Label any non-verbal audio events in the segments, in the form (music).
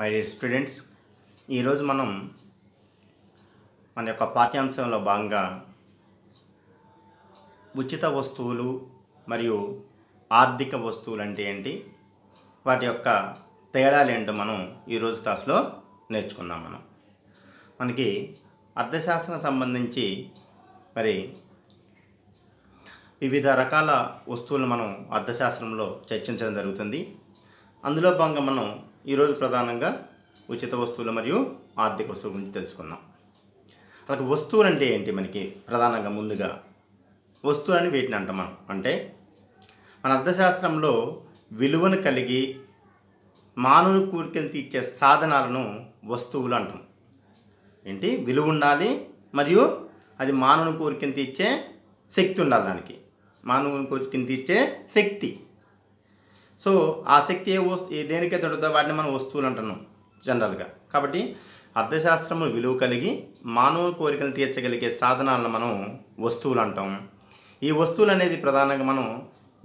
my dear students ఈరోజు మనం మన యొక్క పాఠ్యాంశంలో భాగంగా ఉచిత వస్తువులు మరియు ఆర్థిక వస్తువులు అంటే ఏంటి వాటి యొక్క తేడాలు ఏంటో మనం ఈరోజు క్లాస్లో నేర్చుకుందాం మనం మనకి అర్థశాస్త్రం సంబంధించి మరి వివిధ రకాల వస్తువులు మనం అర్థశాస్త్రంలో చర్చించడం జరుగుతుంది అందులో భాగంగా మనం ఈరోజు ప్రధానంగా ఉచిత వస్తువులు మరియు ఆర్థిక వస్తువుల గురించి తెలుసుకుందాం అలాగే వస్తువులు అంటే ఏంటి మనకి ప్రధానంగా ముందుగా వస్తువులు అని వీటిని అంట మనం అంటే మన అర్థశాస్త్రంలో విలువను కలిగి మానవుని కోరికలు తీర్చే సాధనాలను వస్తువులు అంటాం ఏంటి విలువ ఉండాలి మరియు అది మానవుని కోరికను తీర్చే శక్తి ఉండాలి దానికి మానవుని కోరికను తీర్చే శక్తి సో ఆసక్తి ఏ వస్తు ఏ దేనికైతే ఉంటుందో వాటిని మనం వస్తువులు అంటున్నాం జనరల్గా కాబట్టి అర్థశాస్త్రము విలువ కలిగి మానవ కోరికలు తీర్చగలిగే సాధనాలను మనం వస్తువులు అంటాం ఈ వస్తువులు అనేది ప్రధానంగా మనం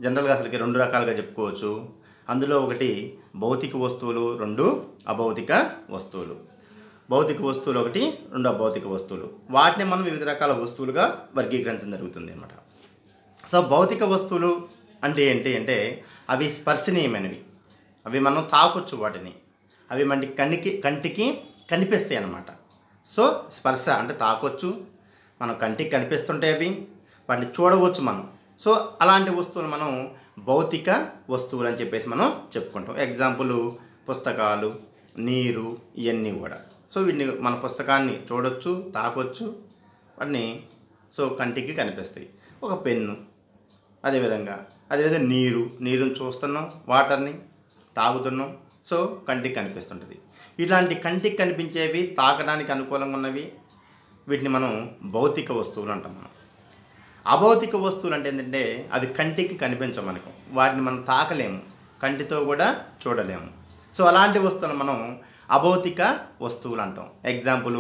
జనరల్గా అసలుకి రెండు రకాలుగా చెప్పుకోవచ్చు అందులో ఒకటి భౌతిక వస్తువులు రెండు అభౌతిక వస్తువులు భౌతిక వస్తువులు ఒకటి రెండు అభౌతిక వస్తువులు వాటిని మనం వివిధ రకాల వస్తువులుగా వర్గీకరించడం జరుగుతుంది అన్నమాట సో భౌతిక వస్తువులు అంటే ఏంటి అంటే అవి స్పర్శనీయమైనవి అవి మనం తాకొచ్చు వాటిని అవి మన కంటికి కంటికి కనిపిస్తాయి అన్నమాట సో స్పర్శ అంటే తాకొచ్చు మనం కంటికి కనిపిస్తుంటాయి అవి వాటిని చూడవచ్చు మనం సో అలాంటి వస్తువులు మనం భౌతిక వస్తువులు అని చెప్పేసి మనం చెప్పుకుంటాం ఎగ్జాంపుల్ పుస్తకాలు నీరు ఇవన్నీ కూడా సో వీటిని మన పుస్తకాన్ని చూడొచ్చు తాకొచ్చు వాటిని సో కంటికి కనిపిస్తాయి ఒక పెన్ను అదేవిధంగా అదేవిధంగా నీరు నీరుని చూస్తున్నాం వాటర్ని తాగుతున్నాం సో కంటికి కనిపిస్తుంటుంది ఇలాంటి కంటికి కనిపించేవి తాకడానికి అనుకూలంగా ఉన్నవి వీటిని మనం భౌతిక వస్తువులు అంటాం మనం అభౌతిక వస్తువులు అంటే ఏంటంటే అవి కంటికి కనిపించం మనకు వాటిని మనం తాకలేము కంటితో కూడా చూడలేము సో అలాంటి వస్తువులు మనం అభౌతిక వస్తువులు అంటాం ఎగ్జాంపుల్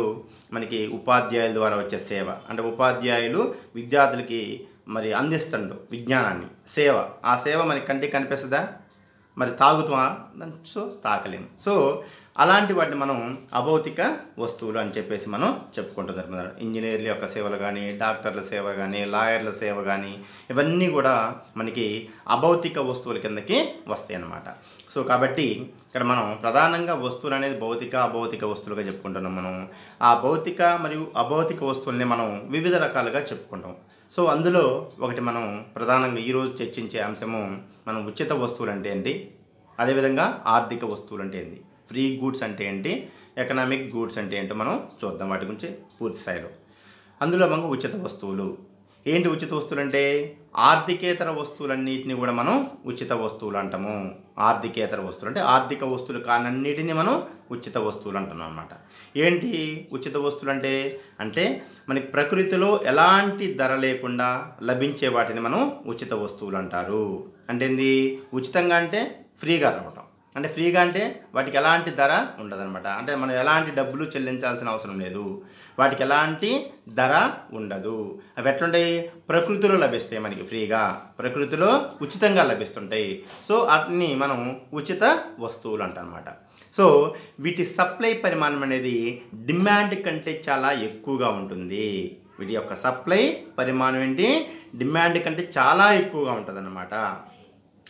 మనకి ఉపాధ్యాయుల ద్వారా వచ్చే సేవ అంటే ఉపాధ్యాయులు విద్యార్థులకి మరి అందిస్తుండు విజ్ఞానాన్ని సేవ ఆ సేవ మనకి కంటికి కనిపిస్తుందా మరి తాగుతామా సో తాకలేము సో అలాంటి వాటిని మనం అభౌతిక వస్తువులు అని చెప్పేసి మనం చెప్పుకుంటూ జరుగుతున్నారు ఇంజనీర్ల యొక్క సేవలు కానీ డాక్టర్ల సేవ కానీ లాయర్ల సేవ కానీ ఇవన్నీ కూడా మనకి అభౌతిక వస్తువుల కిందకి వస్తాయి అన్నమాట సో కాబట్టి ఇక్కడ మనం ప్రధానంగా వస్తువులు అనేది భౌతిక అభౌతిక వస్తువులుగా చెప్పుకుంటున్నాం మనం ఆ భౌతిక మరియు అభౌతిక వస్తువుల్ని మనం వివిధ రకాలుగా చెప్పుకుంటాం సో అందులో ఒకటి మనం ప్రధానంగా ఈరోజు చర్చించే అంశము మనం ఉచిత వస్తువులు అంటే ఏంటి అదేవిధంగా ఆర్థిక వస్తువులు అంటే ఏంటి ఫ్రీ గూడ్స్ అంటే ఏంటి ఎకనామిక్ గూడ్స్ అంటే ఏంటో మనం చూద్దాం వాటి గురించి పూర్తి స్థాయిలో అందులో మనకు ఉచిత వస్తువులు ఏంటి ఉచిత వస్తువులు అంటే ఆర్థికేతర వస్తువులన్నిటిని కూడా మనం ఉచిత వస్తువులు అంటాము ఆర్థికేతర వస్తువులు అంటే ఆర్థిక వస్తువులు కానన్నిటిని మనం ఉచిత వస్తువులు అంటున్నాం అనమాట ఏంటి ఉచిత వస్తువులు అంటే అంటే మనకి ప్రకృతిలో ఎలాంటి ధర లేకుండా లభించే వాటిని మనం ఉచిత వస్తువులు అంటారు అంటే ఏంది ఉచితంగా అంటే ఫ్రీగా రావటం అంటే ఫ్రీగా అంటే వాటికి ఎలాంటి ధర ఉండదన్నమాట అంటే మనం ఎలాంటి డబ్బులు చెల్లించాల్సిన అవసరం లేదు వాటికి ఎలాంటి ధర ఉండదు అవి ఎట్లుంటాయి ప్రకృతిలో లభిస్తాయి మనకి ఫ్రీగా ప్రకృతిలో ఉచితంగా లభిస్తుంటాయి సో వాటిని మనం ఉచిత వస్తువులు అంటనమాట సో వీటి సప్లై పరిమాణం అనేది డిమాండ్ కంటే చాలా ఎక్కువగా ఉంటుంది వీటి యొక్క సప్లై పరిమాణం ఏంటి డిమాండ్ కంటే చాలా ఎక్కువగా ఉంటుంది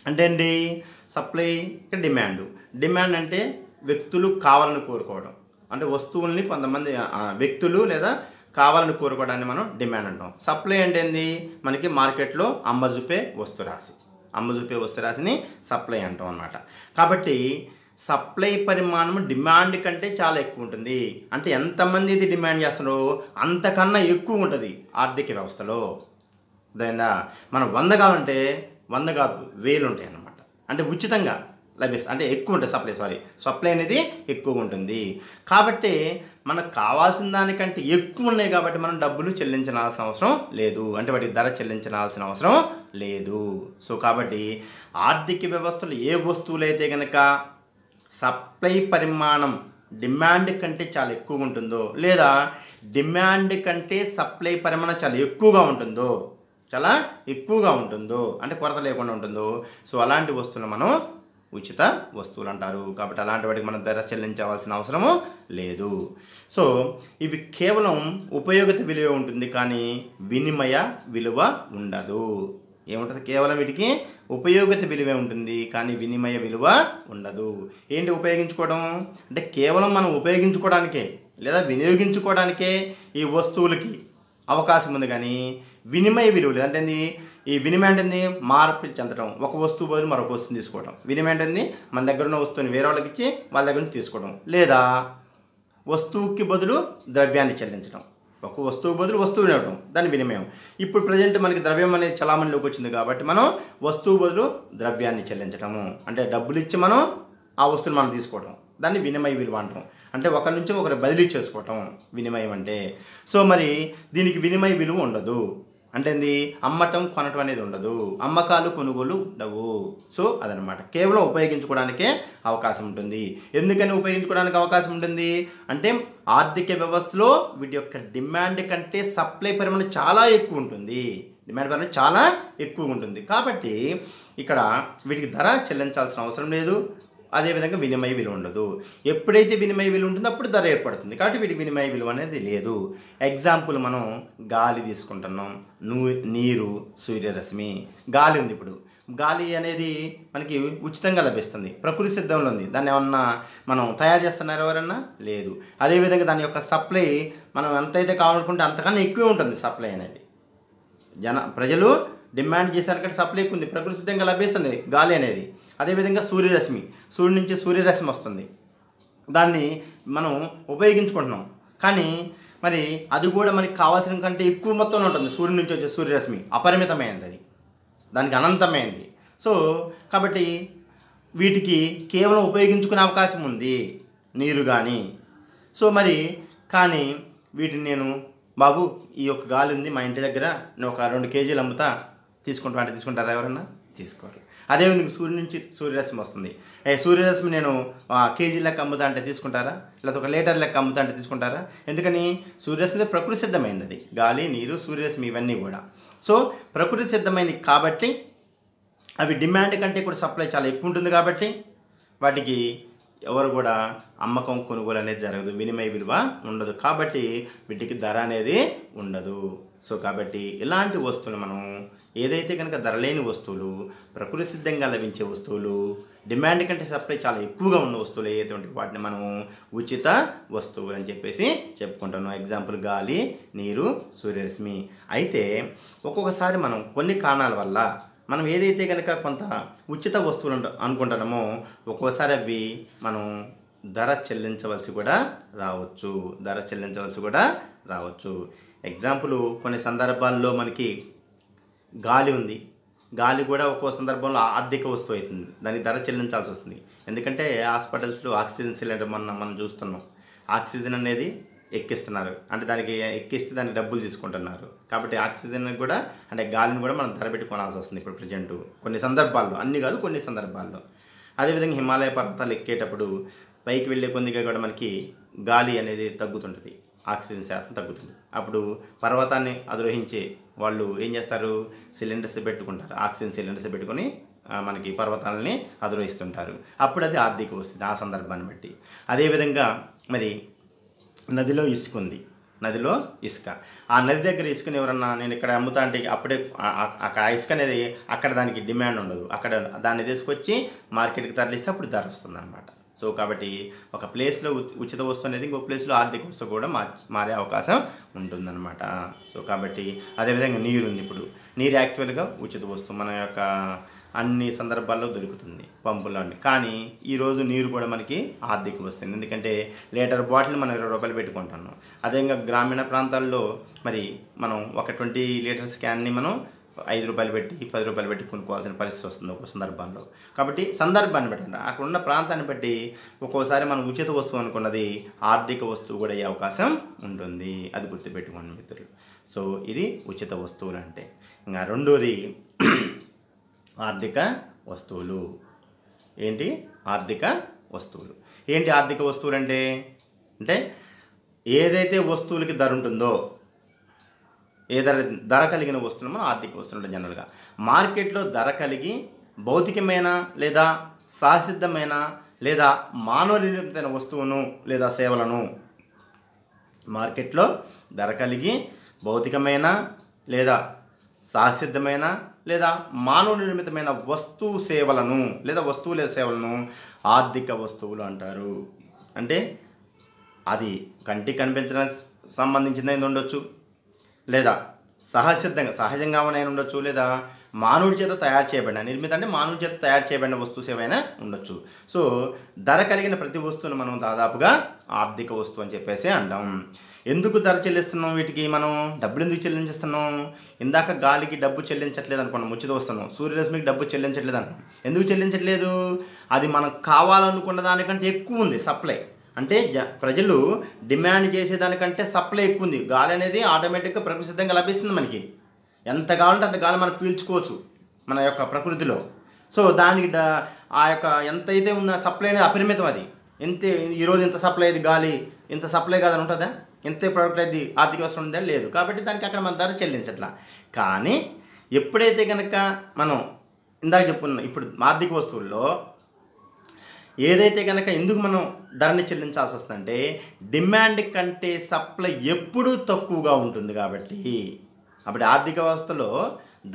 అంటే అండి సప్లై డిమాండ్ డిమాండ్ అంటే వ్యక్తులు కావాలని కోరుకోవడం అంటే వస్తువుల్ని కొంతమంది వ్యక్తులు లేదా కావాలని కోరుకోవడాన్ని మనం డిమాండ్ అంటాం సప్లై అంటే ఏంది మనకి మార్కెట్లో అమ్మ చూపే వస్తు రాశి అమ్మ చూపే సప్లై అంటాం అనమాట కాబట్టి సప్లై పరిమాణం డిమాండ్ కంటే చాలా ఎక్కువ ఉంటుంది అంటే ఎంతమంది ఇది డిమాండ్ చేస్తున్నారో అంతకన్నా ఎక్కువ ఉంటుంది ఆర్థిక వ్యవస్థలో అర్థమైందా మనం వంద కావాలంటే వంద కాదు వేలు ఉంటాయి అంటే ఉచితంగా లభిస్తుంది అంటే ఎక్కువ ఉంటుంది సప్లై సారీ సప్లై అనేది ఎక్కువగా ఉంటుంది కాబట్టి మనకు కావాల్సిన దానికంటే ఎక్కువ ఉన్నాయి కాబట్టి మనం డబ్బులు చెల్లించాల్సిన అవసరం లేదు అంటే వాటి ధర చెల్లించాల్సిన అవసరం లేదు సో కాబట్టి ఆర్థిక వ్యవస్థలో ఏ వస్తువులు అయితే కనుక సప్లై పరిమాణం డిమాండ్ కంటే చాలా ఎక్కువగా ఉంటుందో లేదా డిమాండ్ కంటే సప్లై పరిమాణం చాలా ఎక్కువగా ఉంటుందో చాలా ఎక్కువగా ఉంటుందో అంటే కొరత లేకుండా ఉంటుందో సో అలాంటి వస్తువులు మనం ఉచిత వస్తువులు అంటారు కాబట్టి అలాంటి వాటికి మనం ధర చెల్లించవలసిన అవసరము లేదు సో ఇవి కేవలం ఉపయోగిత విలువ ఉంటుంది కానీ వినిమయ విలువ ఉండదు ఏముంటుంది కేవలం వీటికి ఉపయోగిత విలువే ఉంటుంది కానీ వినిమయ విలువ ఉండదు ఏంటి ఉపయోగించుకోవడం అంటే కేవలం మనం ఉపయోగించుకోవడానికే లేదా వినియోగించుకోవడానికే ఈ వస్తువులకి అవకాశం ఉంది కానీ వినిమయ విలువలు అంటే ఈ వినిమయం అంటే మార్పు చెందడం ఒక వస్తువు బదులు మరొక వస్తువుని తీసుకోవడం వినిమయం అంటే మన దగ్గర ఉన్న వస్తువుని వేరే వాళ్ళకి ఇచ్చి వాళ్ళ దగ్గర నుంచి తీసుకోవడం లేదా వస్తువుకి బదులు ద్రవ్యాన్ని చెల్లించడం ఒక వస్తువు బదులు వస్తువు ఇవ్వడం దాని వినిమయం ఇప్పుడు ప్రజెంట్ మనకి ద్రవ్యం అనేది చలామణిలోకి వచ్చింది కాబట్టి మనం వస్తువు బదులు ద్రవ్యాన్ని చెల్లించడము అంటే డబ్బులు ఇచ్చి మనం ఆ వస్తువుని మనం తీసుకోవడం దాన్ని వినిమయ విలువ అంటాం అంటే ఒకరి నుంచి ఒకరు బదిలీ చేసుకోవటం వినిమయం అంటే సో మరి దీనికి వినిమయ విలువ ఉండదు అంటే ఏంది అమ్మటం కొనటం అనేది ఉండదు అమ్మకాలు కొనుగోలు ఉండవు సో అదనమాట కేవలం ఉపయోగించుకోవడానికే అవకాశం ఉంటుంది ఎందుకని ఉపయోగించుకోవడానికి అవకాశం ఉంటుంది అంటే ఆర్థిక వ్యవస్థలో వీటి యొక్క డిమాండ్ కంటే సప్లై పరిమాణం చాలా ఎక్కువ ఉంటుంది డిమాండ్ పరిమాణం చాలా ఎక్కువ ఉంటుంది కాబట్టి ఇక్కడ వీటికి ధర చెల్లించాల్సిన అవసరం లేదు అదేవిధంగా వినిమయ విలువ ఉండదు ఎప్పుడైతే వినిమయ విలువ ఉంటుందో అప్పుడు ధర ఏర్పడుతుంది కాబట్టి వీటి వినిమయ విలువ అనేది లేదు ఎగ్జాంపుల్ మనం గాలి తీసుకుంటున్నాం నూ నీరు సూర్యరశ్మి గాలి ఉంది ఇప్పుడు గాలి అనేది మనకి ఉచితంగా లభిస్తుంది ప్రకృతి సిద్ధంలో ఉంది దాన్ని ఏమన్నా మనం తయారు చేస్తున్నారు ఎవరన్నా లేదు అదేవిధంగా దాని యొక్క సప్లై మనం ఎంతైతే కావాలనుకుంటే అంతకన్నా ఎక్కువే ఉంటుంది సప్లై అనేది జన ప్రజలు డిమాండ్ చేశారు సప్లై సప్లై ఉంది ప్రకృతి సిద్ధంగా లభిస్తుంది గాలి అనేది అదేవిధంగా సూర్యరశ్మి సూర్యుడి నుంచి సూర్యరశ్మి వస్తుంది దాన్ని మనం ఉపయోగించుకుంటున్నాం కానీ మరి అది కూడా మనకి కావాల్సిన కంటే ఎక్కువ మొత్తంలో ఉంటుంది సూర్యుడి నుంచి వచ్చే సూర్యరశ్మి అపరిమితమైంది అది దానికి అనంతమైంది సో కాబట్టి వీటికి కేవలం ఉపయోగించుకునే అవకాశం ఉంది నీరు కానీ సో మరి కానీ వీటిని నేను బాబు ఈ యొక్క గాలి ఉంది మా ఇంటి దగ్గర నేను ఒక రెండు కేజీలు అమ్ముతా తీసుకుంటా అంటే తీసుకుంటారా ఎవరన్నా తీసుకోరు అదే అదేవిధంగా సూర్యుడి నుంచి సూర్యరశ్మి వస్తుంది సూర్యరశ్మి నేను కేజీ లెక్క అమ్ముతా అంటే తీసుకుంటారా లేకపోతే ఒక లీటర్ లెక్క అమ్ముతా అంటే తీసుకుంటారా ఎందుకని సూర్యరశ్మి ప్రకృతి సిద్ధమైనది గాలి నీరు సూర్యరశ్మి ఇవన్నీ కూడా సో ప్రకృతి సిద్ధమైనవి కాబట్టి అవి డిమాండ్ కంటే కూడా సప్లై చాలా ఎక్కువ ఉంటుంది కాబట్టి వాటికి ఎవరు కూడా అమ్మకం కొనుగోలు అనేది జరగదు వినిమయ విలువ ఉండదు కాబట్టి వీటికి ధర అనేది ఉండదు సో కాబట్టి ఇలాంటి వస్తువులు మనం ఏదైతే కనుక ధరలేని వస్తువులు ప్రకృతి సిద్ధంగా లభించే వస్తువులు డిమాండ్ కంటే సప్లై చాలా ఎక్కువగా ఉన్న వస్తువులు ఏదైతే వాటిని మనం ఉచిత వస్తువులు అని చెప్పేసి చెప్పుకుంటాను ఎగ్జాంపుల్ గాలి నీరు సూర్యరశ్మి అయితే ఒక్కొక్కసారి మనం కొన్ని కారణాల వల్ల మనం ఏదైతే కనుక కొంత ఉచిత వస్తువులు అనుకుంటున్నామో ఒక్కోసారి అవి మనం ధర చెల్లించవలసి కూడా రావచ్చు ధర చెల్లించవలసి కూడా రావచ్చు ఎగ్జాంపుల్ కొన్ని సందర్భాల్లో మనకి గాలి ఉంది గాలి కూడా ఒక్కో సందర్భంలో ఆర్థిక వస్తువు అవుతుంది దాని ధర చెల్లించాల్సి వస్తుంది ఎందుకంటే హాస్పిటల్స్లో ఆక్సిజన్ సిలిండర్ మొన్న మనం చూస్తున్నాం ఆక్సిజన్ అనేది ఎక్కిస్తున్నారు అంటే దానికి ఎక్కిస్తే దానికి డబ్బులు తీసుకుంటున్నారు కాబట్టి ఆక్సిజన్ కూడా అంటే గాలిని కూడా మనం ధర కొనాల్సి వస్తుంది ఇప్పుడు ప్రజెంట్ కొన్ని సందర్భాల్లో అన్ని కాదు కొన్ని సందర్భాల్లో అదేవిధంగా హిమాలయ పర్వతాలు ఎక్కేటప్పుడు పైకి వెళ్ళే కొద్దిగా కూడా మనకి గాలి అనేది తగ్గుతుంటుంది ఆక్సిజన్ శాతం తగ్గుతుంది అప్పుడు పర్వతాన్ని అధిరోహించే వాళ్ళు ఏం చేస్తారు సిలిండర్స్ పెట్టుకుంటారు ఆక్సిజన్ సిలిండర్స్ పెట్టుకొని మనకి పర్వతాలని అధిరోహిస్తుంటారు అప్పుడు అది ఆర్థిక వస్తుంది ఆ సందర్భాన్ని బట్టి అదేవిధంగా మరి నదిలో ఇసుక ఉంది నదిలో ఇసుక ఆ నది దగ్గర ఇసుకని ఎవరన్నా నేను ఇక్కడ అమ్ముతా అంటే అప్పుడే అక్కడ ఇసుక అనేది అక్కడ దానికి డిమాండ్ ఉండదు అక్కడ దాన్ని తీసుకొచ్చి మార్కెట్కి తరలిస్తే అప్పుడు ధర వస్తుంది సో కాబట్టి ఒక ప్లేస్లో ఉచిత వస్తువు అనేది ఇంకో ప్లేస్లో ఆర్థిక వస్తువు కూడా మారే అవకాశం ఉంటుందన్నమాట సో కాబట్టి అదేవిధంగా నీరు ఉంది ఇప్పుడు నీరు యాక్చువల్గా ఉచిత వస్తువు మన యొక్క అన్ని సందర్భాల్లో దొరుకుతుంది పంపుల్లో కానీ ఈరోజు నీరు కూడా మనకి ఆర్థిక వస్తుంది ఎందుకంటే లీటర్ బాటిల్ మనం ఇరవై రూపాయలు పెట్టుకుంటాను అదేవిధంగా గ్రామీణ ప్రాంతాల్లో మరి మనం ఒక ట్వంటీ లీటర్స్ క్యాన్ని మనం ఐదు రూపాయలు పెట్టి పది రూపాయలు పెట్టి కొనుక్కోవాల్సిన పరిస్థితి వస్తుంది ఒక్కో సందర్భంలో కాబట్టి సందర్భాన్ని బట్టి అక్కడ ఉన్న ప్రాంతాన్ని బట్టి ఒక్కోసారి మనం ఉచిత వస్తువు అనుకున్నది ఆర్థిక వస్తువు కూడా అయ్యే అవకాశం ఉంటుంది అది గుర్తుపెట్టుకోండి మిత్రులు సో ఇది ఉచిత వస్తువులు అంటే ఇంకా రెండోది (clears throat) ఆర్థిక వస్తువులు ఏంటి ఆర్థిక వస్తువులు ఏంటి ఆర్థిక వస్తువులు అంటే అంటే ఏదైతే వస్తువులకి ధర ఉంటుందో ఏదైనా ధర కలిగిన వస్తువులు మనం ఆర్థిక వస్తువులు జనరల్గా మార్కెట్లో ధర కలిగి భౌతికమైన లేదా సహసిద్ధమైన లేదా మానవ నిర్మితమైన వస్తువును లేదా సేవలను మార్కెట్లో ధర కలిగి భౌతికమైన లేదా సహసిద్ధమైన లేదా మానవ నిర్మితమైన వస్తువు సేవలను లేదా వస్తువు లేదా సేవలను ఆర్థిక వస్తువులు అంటారు అంటే అది కంటికి కనిపించడానికి సంబంధించినది ఉండొచ్చు లేదా సహసిద్ధంగా సహజంగా ఉన్నాయని ఉండొచ్చు లేదా మానవుడి చేత తయారు చేయబడిన నిర్మిత అంటే మానవుడి చేత తయారు చేయబడిన వస్తువు సేవైనా ఉండొచ్చు సో ధర కలిగిన ప్రతి వస్తువును మనం దాదాపుగా ఆర్థిక వస్తువు అని చెప్పేసి అంటాం ఎందుకు ధర చెల్లిస్తున్నాం వీటికి మనం డబ్బులు ఎందుకు చెల్లించేస్తున్నాం ఇందాక గాలికి డబ్బు చెల్లించట్లేదు అనుకున్నాం ముచ్చిత వస్తున్నాం సూర్యరశ్మికి డబ్బు చెల్లించట్లేదు అన్నాం ఎందుకు చెల్లించట్లేదు అది మనం కావాలనుకున్న దానికంటే ఎక్కువ ఉంది సప్లై అంటే జ ప్రజలు డిమాండ్ చేసేదానికంటే సప్లై ఎక్కువ ఉంది గాలి అనేది ఆటోమేటిక్గా ప్రకృతి సిద్ధంగా లభిస్తుంది మనకి ఎంత కావాలంటే అంత గాలి మనం పీల్చుకోవచ్చు మన యొక్క ప్రకృతిలో సో దానికి ఆ యొక్క ఎంత అయితే ఉన్న సప్లై అనేది అపరిమితం అది ఎంత ఈరోజు ఇంత సప్లై అది గాలి ఇంత సప్లై కాదని ఉంటుందా ఎంత ప్రోడక్ట్ అయితే ఆర్థిక అవసరం ఉందా లేదు కాబట్టి దానికి అక్కడ మన ధర చెల్లించట్లా కానీ ఎప్పుడైతే కనుక మనం ఇందాక చెప్పుకున్నాం ఇప్పుడు ఆర్థిక వస్తువుల్లో ఏదైతే కనుక ఎందుకు మనం ధరని చెల్లించాల్సి వస్తుందంటే డిమాండ్ కంటే సప్లై ఎప్పుడూ తక్కువగా ఉంటుంది కాబట్టి అప్పుడు ఆర్థిక వ్యవస్థలో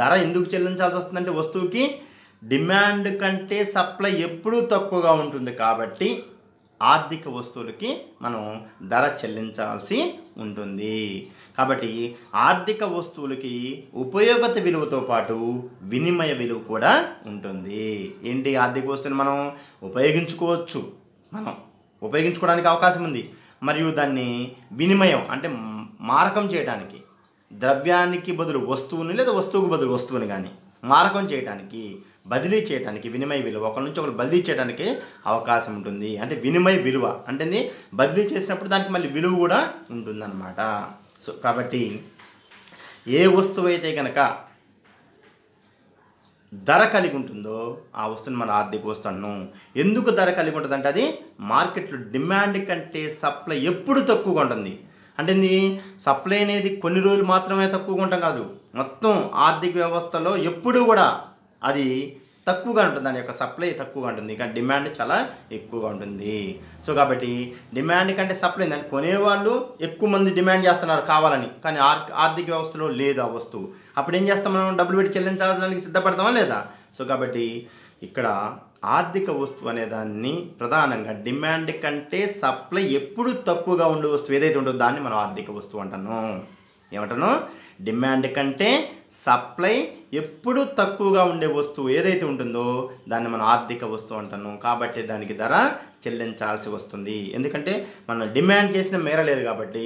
ధర ఎందుకు చెల్లించాల్సి వస్తుందంటే వస్తువుకి డిమాండ్ కంటే సప్లై ఎప్పుడూ తక్కువగా ఉంటుంది కాబట్టి ఆర్థిక వస్తువులకి మనం ధర చెల్లించాల్సి ఉంటుంది కాబట్టి ఆర్థిక వస్తువులకి ఉపయోగత విలువతో పాటు వినిమయ విలువ కూడా ఉంటుంది ఏంటి ఆర్థిక వస్తువుని మనం ఉపయోగించుకోవచ్చు మనం ఉపయోగించుకోవడానికి అవకాశం ఉంది మరియు దాన్ని వినిమయం అంటే మారకం చేయడానికి ద్రవ్యానికి బదులు వస్తువుని లేదా వస్తువుకు బదులు వస్తువుని కానీ మారకం చేయడానికి బదిలీ చేయడానికి వినిమయ విలువ ఒకరి నుంచి ఒకరు బదిలీ చేయడానికి అవకాశం ఉంటుంది అంటే వినిమయ విలువ అంటే బదిలీ చేసినప్పుడు దానికి మళ్ళీ విలువ కూడా ఉంటుందన్నమాట సో కాబట్టి ఏ వస్తువు అయితే కనుక ధర కలిగి ఉంటుందో ఆ వస్తువుని మన ఆర్థిక వస్తువును ఎందుకు ధర కలిగి ఉంటుంది అంటే అది మార్కెట్లో డిమాండ్ కంటే సప్లై ఎప్పుడు తక్కువగా ఉంటుంది అంటే సప్లై అనేది కొన్ని రోజులు మాత్రమే తక్కువగా ఉంటాం కాదు మొత్తం ఆర్థిక వ్యవస్థలో ఎప్పుడూ కూడా అది తక్కువగా ఉంటుంది దాని యొక్క సప్లై తక్కువగా ఉంటుంది కానీ డిమాండ్ చాలా ఎక్కువగా ఉంటుంది సో కాబట్టి డిమాండ్ కంటే సప్లై దాన్ని కొనేవాళ్ళు ఎక్కువ మంది డిమాండ్ చేస్తున్నారు కావాలని కానీ ఆర్థిక వ్యవస్థలో లేదు ఆ వస్తువు అప్పుడు ఏం చేస్తాం మనం డబ్బులు పెట్టి చెల్లించాల్సడానికి సిద్ధపడతామా లేదా సో కాబట్టి ఇక్కడ ఆర్థిక వస్తువు అనే దాన్ని ప్రధానంగా డిమాండ్ కంటే సప్లై ఎప్పుడు తక్కువగా ఉండే వస్తువు ఏదైతే ఉంటుందో దాన్ని మనం ఆర్థిక వస్తువు అంటాను ఏమంటాను డిమాండ్ కంటే సప్లై ఎప్పుడు తక్కువగా ఉండే వస్తువు ఏదైతే ఉంటుందో దాన్ని మనం ఆర్థిక వస్తువు అంటాను కాబట్టి దానికి ధర చెల్లించాల్సి వస్తుంది ఎందుకంటే మనం డిమాండ్ చేసిన మేర లేదు కాబట్టి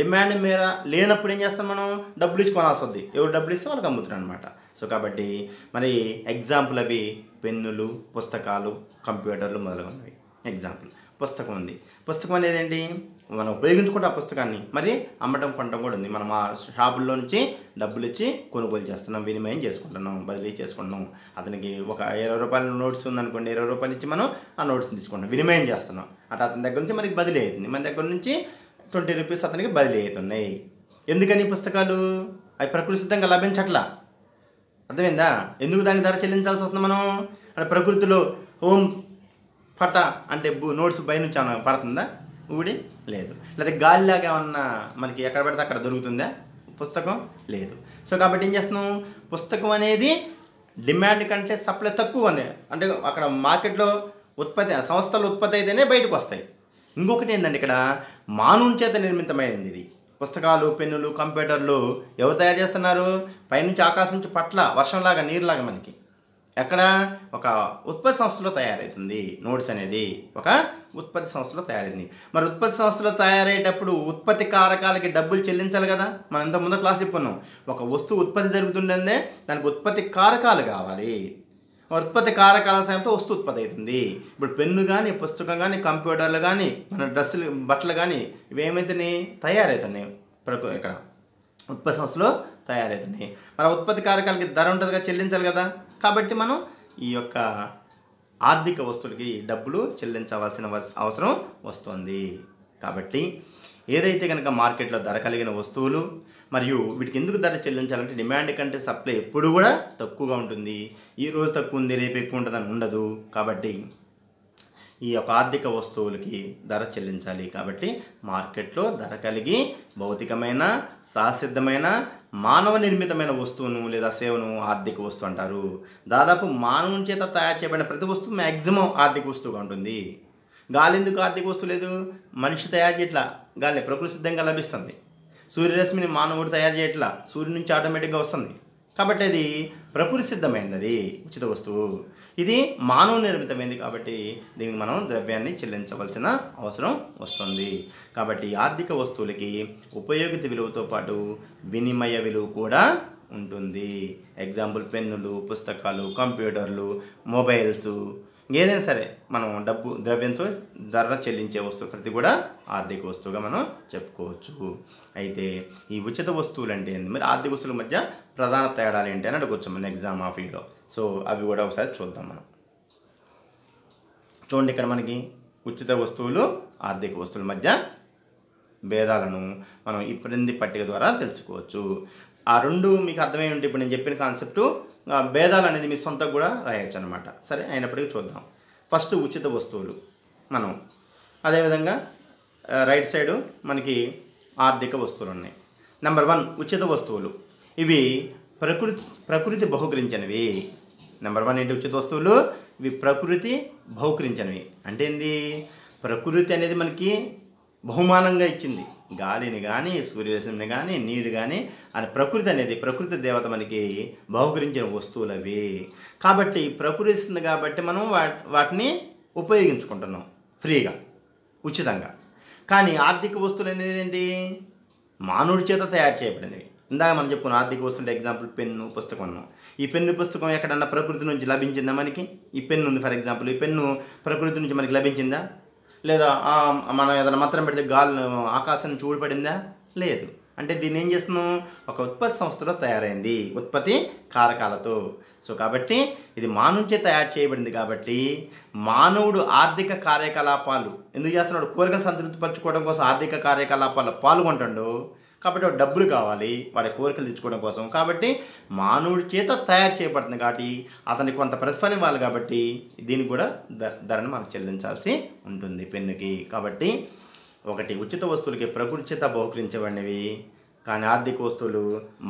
డిమాండ్ మేర లేనప్పుడు ఏం చేస్తాం మనం డబ్బులు ఇచ్చి కొనాల్సి వద్ది ఎవరు డబ్బులు ఇస్తే వాళ్ళకి అమ్ముతున్నారు అనమాట సో కాబట్టి మరి ఎగ్జాంపుల్ అవి పెన్నులు పుస్తకాలు కంప్యూటర్లు మొదలగున్నవి ఎగ్జాంపుల్ పుస్తకం ఉంది పుస్తకం అనేది ఏంటి మనం ఉపయోగించుకుంటే ఆ పుస్తకాన్ని మరి అమ్మటం కొనటం కూడా ఉంది మనం ఆ షాపుల్లో నుంచి డబ్బులు ఇచ్చి కొనుగోలు చేస్తున్నాం వినిమయం చేసుకుంటున్నాం బదిలీ చేసుకుంటున్నాం అతనికి ఒక ఇరవై రూపాయల నోట్స్ ఉందనుకోండి ఇరవై రూపాయలు ఇచ్చి మనం ఆ నోట్స్ని తీసుకుంటాం వినిమయం చేస్తున్నాం అటు అతని దగ్గర నుంచి మనకి బదిలీ అవుతుంది మన దగ్గర నుంచి ట్వంటీ రూపీస్ అతనికి బదిలీ అవుతున్నాయి ఎందుకని పుస్తకాలు అవి ప్రకృతి సిద్ధంగా లభించట్లా అర్థమైందా ఎందుకు దాని ధర చెల్లించాల్సి వస్తుంది మనం అంటే ప్రకృతిలో ఓం పట అంటే బు నోట్స్ బై నుంచి ఏమన్నా పడుతుందా ఊడి లేదు లేదా గాలిలాగా ఏమన్నా మనకి ఎక్కడ పడితే అక్కడ దొరుకుతుందా పుస్తకం లేదు సో కాబట్టి ఏం చేస్తున్నాం పుస్తకం అనేది డిమాండ్ కంటే సప్లై తక్కువ ఉంది అంటే అక్కడ మార్కెట్లో ఉత్పత్తి సంస్థలు ఉత్పత్తి అయితేనే బయటకు వస్తాయి ఇంకొకటి ఏంటండి ఇక్కడ మానవుని చేత నిర్మితమైంది ఇది పుస్తకాలు పెన్నులు కంప్యూటర్లు ఎవరు తయారు చేస్తున్నారు పైనుంచి ఆకాశం నుంచి పట్ల వర్షంలాగా నీరులాగా మనకి ఎక్కడ ఒక ఉత్పత్తి సంస్థలో తయారవుతుంది నోట్స్ అనేది ఒక ఉత్పత్తి సంస్థలో తయారైంది మరి ఉత్పత్తి సంస్థలో తయారయ్యేటప్పుడు ఉత్పత్తి కారకాలకి డబ్బులు చెల్లించాలి కదా మనం ఇంత ముందు క్లాస్ చెప్పుకున్నాం ఒక వస్తువు ఉత్పత్తి జరుగుతుండే దానికి ఉత్పత్తి కారకాలు కావాలి ఉత్పత్తి కారకాల సాయంతో వస్తు ఉత్పత్తి అవుతుంది ఇప్పుడు పెన్ను కానీ పుస్తకం కానీ కంప్యూటర్లు కానీ మన డ్రెస్సులు బట్టలు కానీ ఇవేమైతున్నాయి తయారవుతున్నాయి ప్రకృ ఇక్కడ ఉత్పత్తి సంస్థలో తయారవుతున్నాయి మరి ఉత్పత్తి కారకాలకి ధర ఉంటుందిగా చెల్లించాలి కదా కాబట్టి మనం ఈ యొక్క ఆర్థిక వస్తువులకి డబ్బులు చెల్లించవలసిన అవసరం వస్తుంది కాబట్టి ఏదైతే కనుక మార్కెట్లో ధర కలిగిన వస్తువులు మరియు వీటికి ఎందుకు ధర చెల్లించాలంటే డిమాండ్ కంటే సప్లై ఎప్పుడు కూడా తక్కువగా ఉంటుంది ఈ రోజు తక్కువ ఉంది రేపు ఎక్కువ ఉంటుందని ఉండదు కాబట్టి ఈ యొక్క ఆర్థిక వస్తువులకి ధర చెల్లించాలి కాబట్టి మార్కెట్లో ధర కలిగి భౌతికమైన సహసిద్ధమైన మానవ నిర్మితమైన వస్తువును లేదా సేవను ఆర్థిక వస్తువు అంటారు దాదాపు మానవుని చేత తయారు చేయబడిన ప్రతి వస్తువు మ్యాక్సిమం ఆర్థిక వస్తువుగా ఉంటుంది గాలి ఎందుకు ఆర్థిక వస్తువు లేదు మనిషి తయారు చేయట్లా గాలి ప్రకృతి సిద్ధంగా లభిస్తుంది సూర్యరశ్మిని మానవుడు తయారు చేయట్లా సూర్యుడి నుంచి ఆటోమేటిక్గా వస్తుంది కాబట్టి అది ప్రకృతి సిద్ధమైనది ఉచిత వస్తువు ఇది మానవ నిర్మితమైంది కాబట్టి దీనికి మనం ద్రవ్యాన్ని చెల్లించవలసిన అవసరం వస్తుంది కాబట్టి ఆర్థిక వస్తువులకి ఉపయోగిత విలువతో పాటు వినిమయ విలువ కూడా ఉంటుంది ఎగ్జాంపుల్ పెన్నులు పుస్తకాలు కంప్యూటర్లు మొబైల్స్ ఏదైనా సరే మనం డబ్బు ద్రవ్యంతో ధర చెల్లించే వస్తువు ప్రతి కూడా ఆర్థిక వస్తువుగా మనం చెప్పుకోవచ్చు అయితే ఈ ఉచిత వస్తువులు అంటే మరి ఆర్థిక వస్తువుల మధ్య ప్రధాన తేడాలు ఏంటి అని అడగొచ్చు మన ఎగ్జామ్ ఆఫీలో సో అవి కూడా ఒకసారి చూద్దాం మనం చూడండి ఇక్కడ మనకి ఉచిత వస్తువులు ఆర్థిక వస్తువుల మధ్య భేదాలను మనం ఈ పట్టిక ద్వారా తెలుసుకోవచ్చు ఆ రెండు మీకు అర్థమై ఉంటే ఇప్పుడు నేను చెప్పిన కాన్సెప్టు భేదాలు అనేది మీ సొంతకు కూడా రాయొచ్చు అనమాట సరే అయినప్పటికీ చూద్దాం ఫస్ట్ ఉచిత వస్తువులు మనం అదేవిధంగా రైట్ సైడు మనకి ఆర్థిక వస్తువులు ఉన్నాయి నెంబర్ వన్ ఉచిత వస్తువులు ఇవి ప్రకృతి ప్రకృతి బహుకరించినవి నెంబర్ వన్ ఏంటి ఉచిత వస్తువులు ఇవి ప్రకృతి బహుకరించినవి అంటే ఏంది ప్రకృతి అనేది మనకి బహుమానంగా ఇచ్చింది గాలిని కానీ సూర్యరశ్మిని కానీ నీరు కానీ అని ప్రకృతి అనేది ప్రకృతి దేవత మనకి బహుకరించిన వస్తువులు అవి కాబట్టి ప్రకృతి ఇస్తుంది కాబట్టి మనం వాటిని ఉపయోగించుకుంటున్నాం ఫ్రీగా ఉచితంగా కానీ ఆర్థిక వస్తువులు అనేది ఏంటి మానవుడి చేత తయారు చేయబడినవి ఇందాక మనం చెప్పుకున్న ఆర్థిక వస్తుండే ఎగ్జాంపుల్ పెన్ను పుస్తకం అన్నాం ఈ పెన్ను పుస్తకం ఎక్కడన్నా ప్రకృతి నుంచి లభించిందా మనకి ఈ పెన్ను ఉంది ఫర్ ఎగ్జాంపుల్ ఈ పెన్ను ప్రకృతి నుంచి మనకి లభించిందా లేదా మనం ఏదైనా మాత్రం పెడితే గాలి ఆకాశం చూడబడిందా లేదు అంటే దీన్ని ఏం చేస్తున్నాం ఒక ఉత్పత్తి సంస్థలో తయారైంది ఉత్పత్తి కారకాలతో సో కాబట్టి ఇది మానవుంచే తయారు చేయబడింది కాబట్టి మానవుడు ఆర్థిక కార్యకలాపాలు ఎందుకు చేస్తున్నాడు కోరికలు సంతృప్తిపరచుకోవడం కోసం ఆర్థిక కార్యకలాపాల్లో పాల్గొంటాడు కాబట్టి వాడు డబ్బులు కావాలి వాడి కోరికలు తెచ్చుకోవడం కోసం కాబట్టి మానవుడి చేత తయారు చేయబడుతుంది కాబట్టి అతనికి కొంత ప్రతిఫలం ఇవ్వాలి కాబట్టి దీనికి కూడా ధరను మనం చెల్లించాల్సి ఉంటుంది పెన్నుకి కాబట్టి ఒకటి ఉచిత వస్తువులకి ప్రకృతి చేత బహుకరించబడినవి కానీ ఆర్థిక వస్తువులు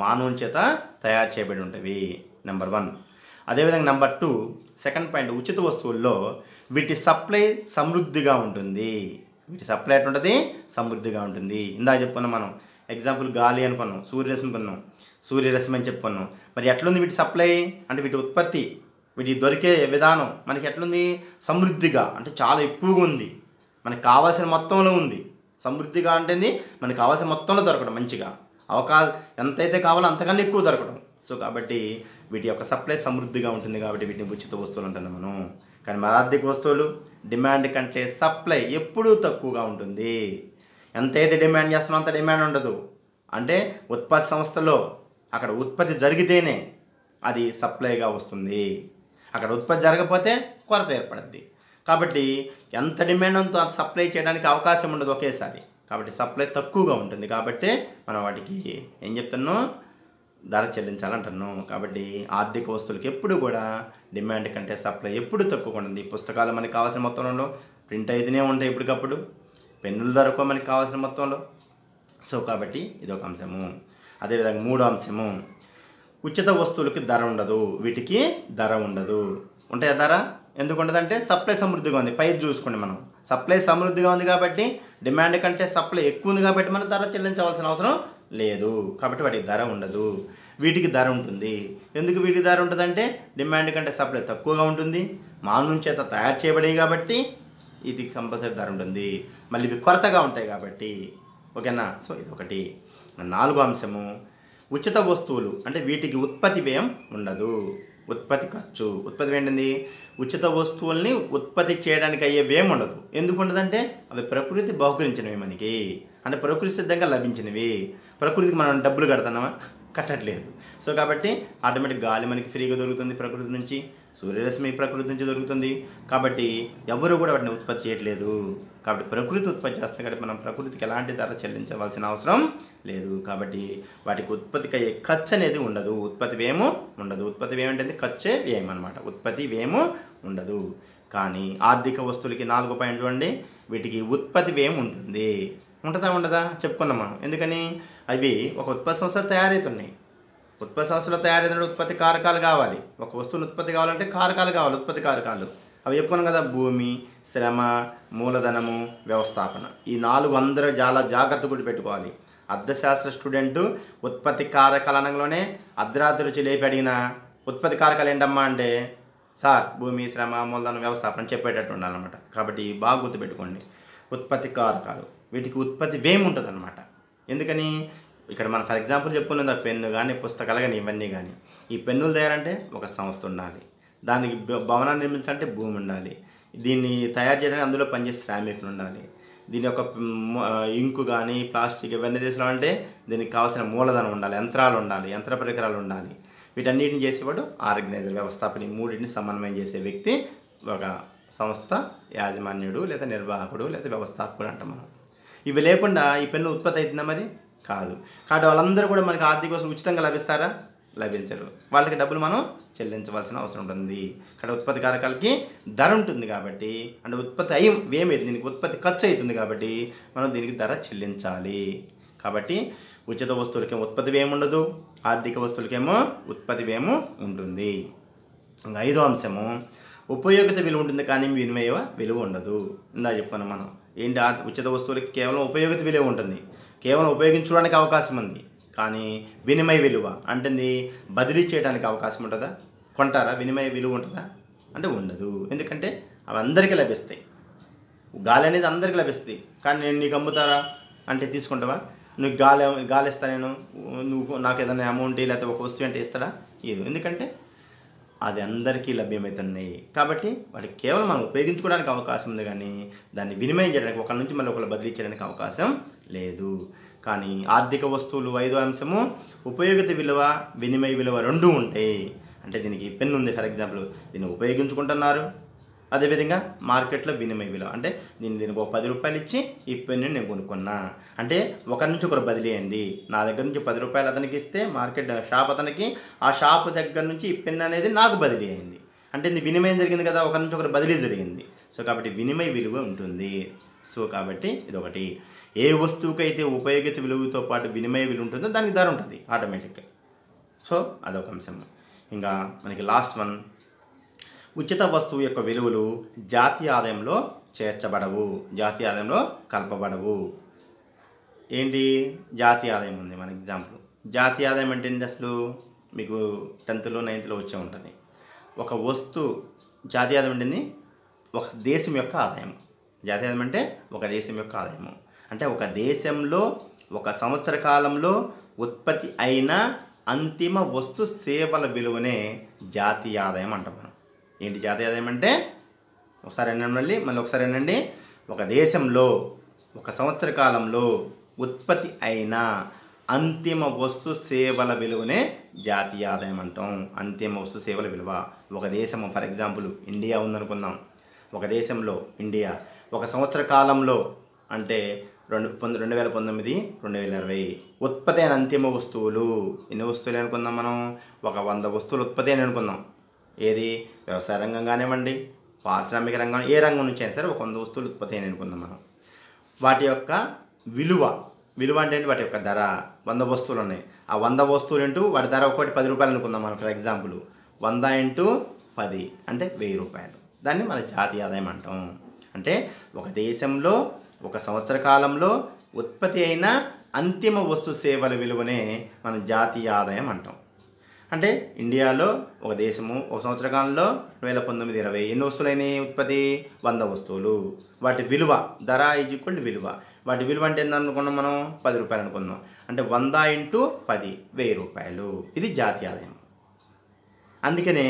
మానవుని చేత తయారు చేయబడి ఉంటవి నెంబర్ వన్ అదేవిధంగా నెంబర్ టూ సెకండ్ పాయింట్ ఉచిత వస్తువుల్లో వీటి సప్లై సమృద్ధిగా ఉంటుంది వీటి సప్లై ఎట్లుంటుంది సమృద్ధిగా ఉంటుంది ఇందాక చెప్పుకున్నాం మనం ఎగ్జాంపుల్ గాలి అనుకున్నాం సూర్యరశ్మి కొన్నాం సూర్యరశ్మి అని చెప్పుకున్నాం మరి ఎట్లుంది వీటి సప్లై అంటే వీటి ఉత్పత్తి వీటి దొరికే విధానం మనకి ఎట్లుంది సమృద్ధిగా అంటే చాలా ఎక్కువగా ఉంది మనకు కావాల్సిన మొత్తంలో ఉంది సమృద్ధిగా అంటేది మనకు కావాల్సిన మొత్తంలో దొరకడం మంచిగా అవకాశ ఎంతైతే కావాలో అంతకన్నా ఎక్కువ దొరకడం సో కాబట్టి వీటి యొక్క సప్లై సమృద్ధిగా ఉంటుంది కాబట్టి వీటిని ఉచిత వస్తువులు ఉంటాను మనం కానీ మరార్థిక వస్తువులు డిమాండ్ కంటే సప్లై ఎప్పుడూ తక్కువగా ఉంటుంది ఎంత అయితే డిమాండ్ చేస్తున్నా అంత డిమాండ్ ఉండదు అంటే ఉత్పత్తి సంస్థలో అక్కడ ఉత్పత్తి జరిగితేనే అది సప్లైగా వస్తుంది అక్కడ ఉత్పత్తి జరగకపోతే కొరత ఏర్పడుద్ది కాబట్టి ఎంత డిమాండ్ ఉందో అంత సప్లై చేయడానికి అవకాశం ఉండదు ఒకేసారి కాబట్టి సప్లై తక్కువగా ఉంటుంది కాబట్టి మనం వాటికి ఏం చెప్తున్నాం ధర చెల్లించాలంటున్నాం కాబట్టి ఆర్థిక వస్తువులకి ఎప్పుడు కూడా డిమాండ్ కంటే సప్లై ఎప్పుడు తక్కువ ఉంటుంది పుస్తకాలు మనకి కావాల్సిన మొత్తంలో ప్రింట్ అయితేనే ఉంటాయి ఇప్పటికప్పుడు పెన్నులు దొరకవు మనకి కావాల్సిన మొత్తంలో సో కాబట్టి ఇది ఒక అంశము అదేవిధంగా మూడో అంశము ఉచిత వస్తువులకి ధర ఉండదు వీటికి ధర ఉండదు ఉంటాయి ధర ఎందుకు ఉండదంటే సప్లై సమృద్ధిగా ఉంది పై చూసుకోండి మనం సప్లై సమృద్ధిగా ఉంది కాబట్టి డిమాండ్ కంటే సప్లై ఎక్కువ ఉంది కాబట్టి మనం ధర చెల్లించవలసిన అవసరం లేదు కాబట్టి వాటికి ధర ఉండదు వీటికి ధర ఉంటుంది ఎందుకు వీటికి ధర ఉంటుందంటే డిమాండ్ కంటే సప్లై తక్కువగా ఉంటుంది మానవుని చేత తయారు చేయబడేవి కాబట్టి ఇది కంపల్సరీ ధర ఉంటుంది మళ్ళీ ఇవి కొరతగా ఉంటాయి కాబట్టి ఓకేనా సో ఇది ఒకటి నాలుగో అంశము ఉచిత వస్తువులు అంటే వీటికి ఉత్పత్తి వ్యయం ఉండదు ఉత్పత్తి ఖర్చు ఉత్పత్తి ఏంటంది ఉచిత వస్తువుల్ని ఉత్పత్తి చేయడానికి అయ్యే వ్యయం ఉండదు ఎందుకు ఉండదంటే అవి ప్రకృతి బహుకరించినవి మనకి అంటే ప్రకృతి సిద్ధంగా లభించినవి ప్రకృతికి మనం డబ్బులు కడతామా కట్టట్లేదు సో కాబట్టి ఆటోమేటిక్ గాలి మనకి ఫ్రీగా దొరుకుతుంది ప్రకృతి నుంచి సూర్యరశ్మి ప్రకృతి నుంచి దొరుకుతుంది కాబట్టి ఎవరు కూడా వాటిని ఉత్పత్తి చేయట్లేదు కాబట్టి ప్రకృతి ఉత్పత్తి చేస్తుంది కాబట్టి మనం ప్రకృతికి ఎలాంటి ధర చెల్లించవలసిన అవసరం లేదు కాబట్టి వాటికి ఉత్పత్తికి అయ్యే ఖర్చు అనేది ఉండదు ఉత్పత్తి వేమో ఉండదు ఉత్పత్తి వేమంటే ఖర్చే వేయమన్నమాట ఉత్పత్తి వేము ఉండదు కానీ ఆర్థిక వస్తువులకి నాలుగు పాయింట్లు అండి వీటికి ఉత్పత్తి వేము ఉంటుంది ఉంటుందా ఉండదా చెప్పుకున్నాం మనం ఎందుకని అవి ఒక ఉత్పత్తి సంస్థ తయారవుతున్నాయి ఉత్పత్తి సంస్థలో తయారైన ఉత్పత్తి కారకాలు కావాలి ఒక వస్తువుని ఉత్పత్తి కావాలంటే కారకాలు కావాలి ఉత్పత్తి కారకాలు అవి చెప్పుకున్నాం కదా భూమి శ్రమ మూలధనము వ్యవస్థాపన ఈ నాలుగు అందరూ చాలా జాగ్రత్త కూడా పెట్టుకోవాలి అర్థశాస్త్ర స్టూడెంట్ ఉత్పత్తి కారకాల అనగానే అర్ధరాత్రి రుచి లేపి అడిగిన ఉత్పత్తి కారకాలు ఏంటమ్మా అంటే సార్ భూమి శ్రమ మూలధనం వ్యవస్థాపన చెప్పేటట్టు ఉండాలన్నమాట కాబట్టి బాగా గుర్తుపెట్టుకోండి ఉత్పత్తి కారకాలు వీటికి ఉత్పత్తి వేము ఉంటుంది ఎందుకని ఇక్కడ మనం ఫర్ ఎగ్జాంపుల్ చెప్పుకున్నది పెన్ను కానీ పుస్తకాలు కానీ ఇవన్నీ కానీ ఈ పెన్నులు తయారంటే ఒక సంస్థ ఉండాలి దానికి భవనాన్ని నిర్మించాలంటే భూమి ఉండాలి దీన్ని తయారు చేయడానికి అందులో పనిచేసే శ్రామికులు ఉండాలి దీని యొక్క ఇంకు కానీ ప్లాస్టిక్ ఇవన్నీ తీసుకురావాలంటే దీనికి కావాల్సిన మూలధనం ఉండాలి యంత్రాలు ఉండాలి యంత్ర పరికరాలు ఉండాలి వీటన్నిటిని చేసేవాడు ఆర్గనైజర్ వ్యవస్థాపని మూడింటిని సమన్వయం చేసే వ్యక్తి ఒక సంస్థ యాజమాన్యుడు లేదా నిర్వాహకుడు లేదా వ్యవస్థాపకుడు అంటాం మనం ఇవి లేకుండా ఈ పెన్ను ఉత్పత్తి అవుతుందా మరి కాదు కాబట్టి వాళ్ళందరూ కూడా మనకి ఆర్థిక వసూలు ఉచితంగా లభిస్తారా లభించరు వాళ్ళకి డబ్బులు మనం చెల్లించవలసిన అవసరం ఉంటుంది కాబట్టి ఉత్పత్తి కారకాలకి ధర ఉంటుంది కాబట్టి అంటే ఉత్పత్తి అయ్యి ఏమైంది దీనికి ఉత్పత్తి ఖర్చు అవుతుంది కాబట్టి మనం దీనికి ధర చెల్లించాలి కాబట్టి ఉచిత వస్తువులకేమో ఉత్పత్తి వేముండదు ఆర్థిక వస్తువులకేమో ఉత్పత్తి వేము ఉంటుంది ఇంకా ఐదో అంశము ఉపయోగిత విలువ ఉంటుంది కానీ వినిమయ విలువ ఉండదు ఇందా చెప్పుకున్నాం మనం ఏంటి ఉచిత వస్తువులకి కేవలం ఉపయోగిత విలువ ఉంటుంది కేవలం ఉపయోగించుకోవడానికి అవకాశం ఉంది కానీ వినిమయ విలువ అంటే బదిలీ చేయడానికి అవకాశం ఉంటుందా కొంటారా వినిమయ విలువ ఉంటుందా అంటే ఉండదు ఎందుకంటే అవి అందరికీ లభిస్తాయి గాలి అనేది అందరికీ లభిస్తుంది కానీ నేను నీకు అమ్ముతారా అంటే తీసుకుంటావా నువ్వు గాలి గాలి ఇస్తా నేను నువ్వు నాకు ఏదైనా అమౌంట్ లేకపోతే ఒక వస్తువు అంటే ఇస్తాడా ఏదో ఎందుకంటే అది అందరికీ లభ్యమవుతున్నాయి కాబట్టి వాటికి కేవలం మనం ఉపయోగించుకోవడానికి అవకాశం ఉంది కానీ దాన్ని వినిమయం చేయడానికి ఒకళ్ళ నుంచి మళ్ళీ ఒకళ్ళు బదిలీ చేయడానికి అవకాశం లేదు కానీ ఆర్థిక వస్తువులు ఐదో అంశము ఉపయోగిత విలువ వినిమయ విలువ రెండూ ఉంటాయి అంటే దీనికి పెన్ ఉంది ఫర్ ఎగ్జాంపుల్ దీన్ని ఉపయోగించుకుంటున్నారు అదేవిధంగా మార్కెట్లో వినిమయ విలువ అంటే నేను దీనికి ఒక పది రూపాయలు ఇచ్చి ఈ పెన్ను నేను కొనుక్కున్నా అంటే ఒకరి నుంచి ఒకరు బదిలీ అయింది నా దగ్గర నుంచి పది రూపాయలు అతనికి ఇస్తే మార్కెట్ షాప్ అతనికి ఆ షాప్ దగ్గర నుంచి ఈ పెన్ను అనేది నాకు బదిలీ అయింది అంటే ఇది వినిమయం జరిగింది కదా ఒకరి నుంచి ఒకరు బదిలీ జరిగింది సో కాబట్టి వినిమయ విలువ ఉంటుంది సో కాబట్టి ఇదొకటి ఏ వస్తువుకైతే ఉపయోగిత విలువతో పాటు వినిమయ విలువ ఉంటుందో దానికి ధర ఉంటుంది ఆటోమేటిక్గా సో అదొక అంశం ఇంకా మనకి లాస్ట్ వన్ ఉచిత వస్తువు యొక్క విలువలు జాతీయ ఆదాయంలో చేర్చబడవు జాతీయ ఆదాయంలో కలపబడవు ఏంటి జాతీయ ఆదాయం ఉంది మన ఎగ్జాంపుల్ జాతీయ ఆదాయం అంటే అసలు మీకు టెన్త్లో నైన్త్లో వచ్చే ఉంటుంది ఒక వస్తువు జాతీయ ఆదాయం అంటే ఒక దేశం యొక్క ఆదాయం జాతీయాదాయం అంటే ఒక దేశం యొక్క ఆదాయము అంటే ఒక దేశంలో ఒక సంవత్సర కాలంలో ఉత్పత్తి అయిన అంతిమ వస్తు సేవల విలువనే జాతీయ ఆదాయం అంటాం మనం ఏంటి జాతీయ ఆదాయం అంటే ఒకసారి అనండి మళ్ళీ మళ్ళీ ఒకసారి అనండి ఒక దేశంలో ఒక సంవత్సర కాలంలో ఉత్పత్తి అయిన అంతిమ వస్తు సేవల విలువనే జాతీయ ఆదాయం అంటాం అంతిమ వస్తు సేవల విలువ ఒక దేశం ఫర్ ఎగ్జాంపుల్ ఇండియా ఉందనుకుందాం ఒక దేశంలో ఇండియా ఒక సంవత్సర కాలంలో అంటే రెండు పొంది రెండు వేల పంతొమ్మిది రెండు వేల ఇరవై ఉత్పత్తి అయిన అంతిమ వస్తువులు ఎన్ని వస్తువులు అనుకుందాం మనం ఒక వంద వస్తువులు ఉత్పత్తి అని అనుకుందాం ఏది వ్యవసాయ రంగం కానివ్వండి పారిశ్రామిక రంగం ఏ రంగం నుంచి అయినా సరే ఒక వంద వస్తువులు ఉత్పత్తి అని అనుకుందాం మనం వాటి యొక్క విలువ విలువ అంటే వాటి యొక్క ధర వంద వస్తువులు ఉన్నాయి ఆ వంద వస్తువులు ఇంటూ వాటి ధర ఒకటి పది రూపాయలు అనుకుందాం మనం ఫర్ ఎగ్జాంపుల్ వంద ఇంటూ పది అంటే వెయ్యి రూపాయలు దాన్ని మన జాతీయ ఆదాయం అంటాం అంటే ఒక దేశంలో ఒక సంవత్సర కాలంలో ఉత్పత్తి అయిన అంతిమ వస్తు సేవల విలువనే మనం జాతీయ ఆదాయం అంటాం అంటే ఇండియాలో ఒక దేశము ఒక సంవత్సర కాలంలో వేల పంతొమ్మిది ఇరవై ఎన్ని వస్తువులైనవి ఉత్పత్తి వంద వస్తువులు వాటి విలువ ధర ఈజ్ ఈక్వల్ విలువ వాటి విలువ అంటే ఎంత అనుకున్నాం మనం పది రూపాయలు అనుకున్నాం అంటే వంద ఇంటూ పది వెయ్యి రూపాయలు ఇది జాతీయ ఆదాయం అందుకనే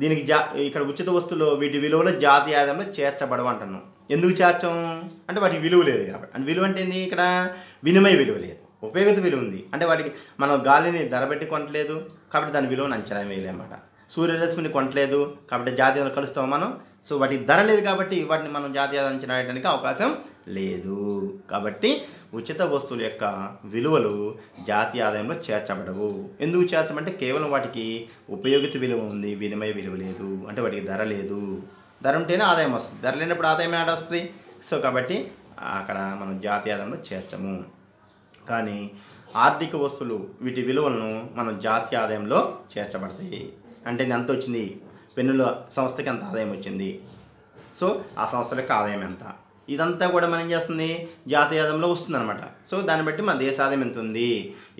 దీనికి జా ఇక్కడ ఉచిత వస్తువులు వీటి విలువలు జాతీయ ఆదాయంలో చేర్చబడవు అంటున్నాం ఎందుకు చేర్చం అంటే వాటికి విలువ లేదు కాబట్టి అండ్ విలువ అంటే ఏంది ఇక్కడ వినిమయ విలువ లేదు ఉపయోగిత విలువ ఉంది అంటే వాటికి మనం గాలిని ధరబెట్టి కొనట్లేదు కాబట్టి దాని విలువను అంచనా వేయలేమాట సూర్యరశ్మిని కొనట్లేదు కాబట్టి జాతీయంలో కలుస్తాం మనం సో వాటికి ధర లేదు కాబట్టి వాటిని మనం జాతీయ అంచనా వేయడానికి అవకాశం లేదు కాబట్టి ఉచిత వస్తువుల యొక్క విలువలు జాతీయ ఆదాయంలో చేర్చబడవు ఎందుకు చేర్చమంటే కేవలం వాటికి ఉపయోగిత విలువ ఉంది వినిమయ విలువ లేదు అంటే వాటికి ధర లేదు ధర ఉంటేనే ఆదాయం వస్తుంది ధర లేనప్పుడు ఆదాయం ఏడ వస్తుంది సో కాబట్టి అక్కడ మనం జాతీయ ఆదాయంలో చేర్చము కానీ ఆర్థిక వస్తువులు వీటి విలువలను మనం జాతీయ ఆదాయంలో చేర్చబడతాయి అంటే ఎంత వచ్చింది పెన్నుల సంస్థకి ఎంత ఆదాయం వచ్చింది సో ఆ సంస్థ యొక్క ఆదాయం ఎంత ఇదంతా కూడా మనం చేస్తుంది జాతీయ ఆదాయంలో వస్తుందన్నమాట సో దాన్ని బట్టి మన దేశ ఆదాయం ఎంత ఉంది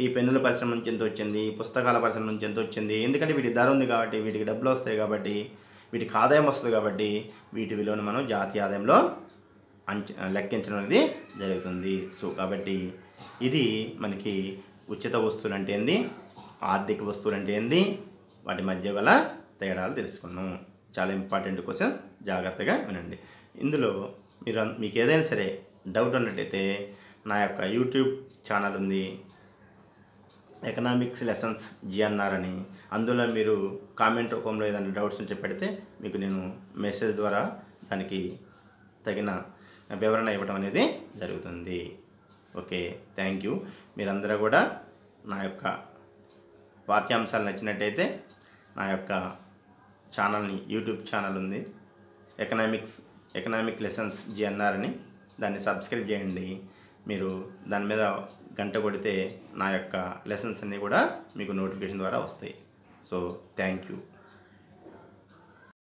ఈ పెన్నుల పరిశ్రమ నుంచి ఎంత వచ్చింది పుస్తకాల పరిశ్రమ నుంచి ఎంత వచ్చింది ఎందుకంటే వీటి ధర ఉంది కాబట్టి వీటికి డబ్బులు వస్తాయి కాబట్టి వీటికి ఆదాయం వస్తుంది కాబట్టి వీటి విలువను మనం జాతీయ ఆదాయంలో అంచ లెక్కించడం అనేది జరుగుతుంది సో కాబట్టి ఇది మనకి ఉచిత వస్తువులు అంటే ఏంది ఆర్థిక వస్తువులు అంటే ఏంది వాటి మధ్య గల తేడాలు తెలుసుకున్నాం చాలా ఇంపార్టెంట్ క్వశ్చన్ జాగ్రత్తగా వినండి ఇందులో మీరు మీకు ఏదైనా సరే డౌట్ ఉన్నట్టయితే నా యొక్క యూట్యూబ్ ఛానల్ ఉంది ఎకనామిక్స్ లెసన్స్ జిఎన్ఆర్ అని అందులో మీరు కామెంట్ రూపంలో ఏదైనా డౌట్స్ ఉంటే పెడితే మీకు నేను మెసేజ్ ద్వారా దానికి తగిన వివరణ ఇవ్వడం అనేది జరుగుతుంది ఓకే థ్యాంక్ యూ మీరందరూ కూడా నా యొక్క పాఠ్యాంశాలు నచ్చినట్టయితే నా యొక్క ఛానల్ని యూట్యూబ్ ఛానల్ ఉంది ఎకనామిక్స్ ఎకనామిక్ లెసన్స్ జిఎన్ఆర్ అని దాన్ని సబ్స్క్రైబ్ చేయండి మీరు దాని మీద గంట కొడితే నా యొక్క లెసన్స్ అన్నీ కూడా మీకు నోటిఫికేషన్ ద్వారా వస్తాయి సో థ్యాంక్ యూ